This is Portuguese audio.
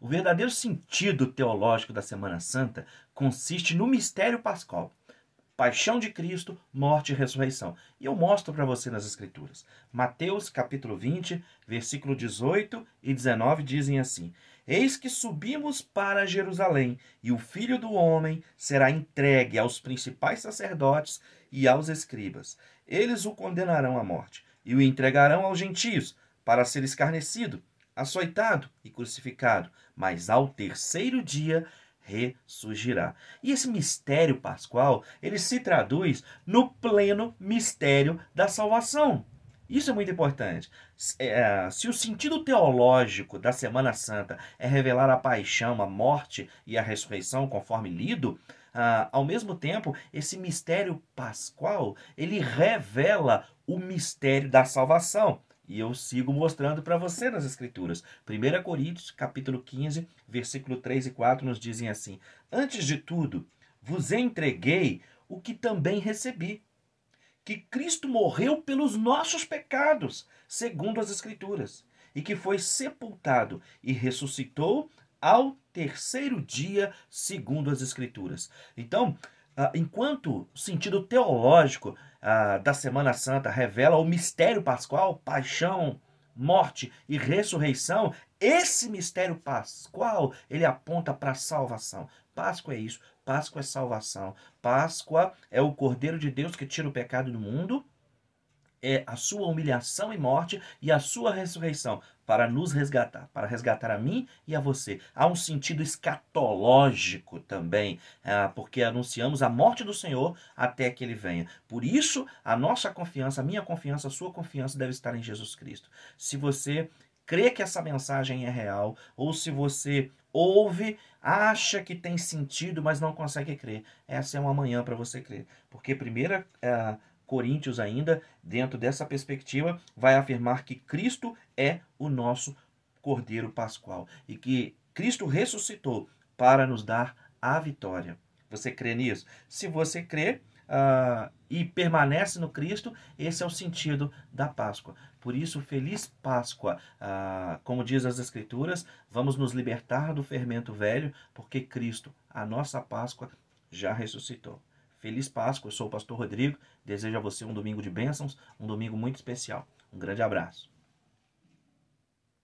O verdadeiro sentido teológico da Semana Santa consiste no mistério pascal. Paixão de Cristo, morte e ressurreição. E eu mostro para você nas Escrituras. Mateus capítulo 20, versículo 18 e 19 dizem assim: Eis que subimos para Jerusalém, e o filho do homem será entregue aos principais sacerdotes e aos escribas. Eles o condenarão à morte e o entregarão aos gentios para ser escarnecido açoitado e crucificado, mas ao terceiro dia ressurgirá. E esse mistério pascual, ele se traduz no pleno mistério da salvação. Isso é muito importante. É, é, se o sentido teológico da Semana Santa é revelar a paixão, a morte e a ressurreição, conforme lido, ah, ao mesmo tempo, esse mistério pascual, ele revela o mistério da salvação. E eu sigo mostrando para você nas Escrituras. 1 Coríntios, capítulo 15, versículo 3 e 4 nos dizem assim: Antes de tudo, vos entreguei o que também recebi, que Cristo morreu pelos nossos pecados, segundo as Escrituras, e que foi sepultado e ressuscitou ao terceiro dia, segundo as Escrituras. Então, ah, enquanto o sentido teológico ah, da Semana Santa revela o mistério pascual, paixão, morte e ressurreição, esse mistério pascual, ele aponta para a salvação. Páscoa é isso, Páscoa é salvação. Páscoa é o Cordeiro de Deus que tira o pecado do mundo é a sua humilhação e morte e a sua ressurreição para nos resgatar, para resgatar a mim e a você. Há um sentido escatológico também, ah, porque anunciamos a morte do Senhor até que ele venha. Por isso, a nossa confiança, a minha confiança, a sua confiança deve estar em Jesus Cristo. Se você crê que essa mensagem é real, ou se você ouve, acha que tem sentido, mas não consegue crer. Essa é uma manhã para você crer. Porque primeira, ah, Coríntios ainda, dentro dessa perspectiva, vai afirmar que Cristo é o nosso Cordeiro Pascual e que Cristo ressuscitou para nos dar a vitória. Você crê nisso? Se você crê uh, e permanece no Cristo, esse é o sentido da Páscoa. Por isso, feliz Páscoa. Uh, como diz as Escrituras, vamos nos libertar do fermento velho, porque Cristo, a nossa Páscoa, já ressuscitou. Feliz Páscoa, eu sou o pastor Rodrigo, desejo a você um domingo de bênçãos, um domingo muito especial. Um grande abraço.